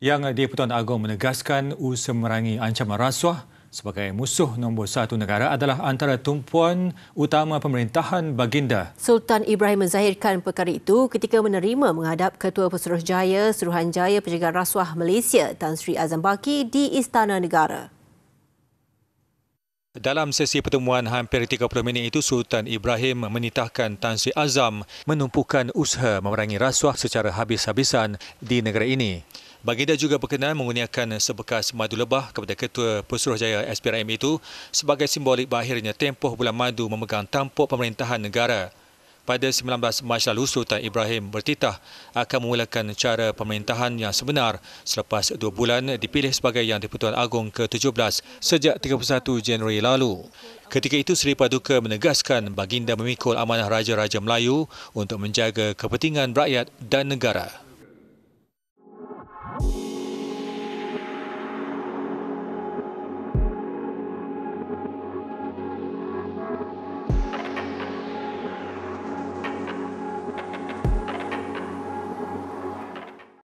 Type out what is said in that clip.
yang di-Pertuan Agong menegaskan usaha merangi ancaman rasuah sebagai musuh nombor satu negara adalah antara tumpuan utama pemerintahan Baginda. Sultan Ibrahim menzahirkan perkara itu ketika menerima menghadap Ketua Pesuruhjaya Jaya Pencegahan Rasuah Malaysia Tan Sri Azam Baki di Istana Negara. Dalam sesi pertemuan hampir 30 minit itu, Sultan Ibrahim menitahkan Tan Sri Azam menumpukan usaha memerangi rasuah secara habis-habisan di negara ini. Baginda juga berkenan mengurniakan sebekas madu lebah kepada Ketua Pesuruh Jaya SPRM itu sebagai simbolik berakhirnya tempoh bulan madu memegang tampuk pemerintahan negara. Pada 19 Mac lalu, Sultan Ibrahim bertitah akan memulakan cara pemerintahan yang sebenar selepas dua bulan dipilih sebagai Yang di-Pertuan Agong ke-17 sejak 31 Januari lalu. Ketika itu, Seri Paduka menegaskan baginda memikul amanah Raja-Raja Melayu untuk menjaga kepentingan rakyat dan negara.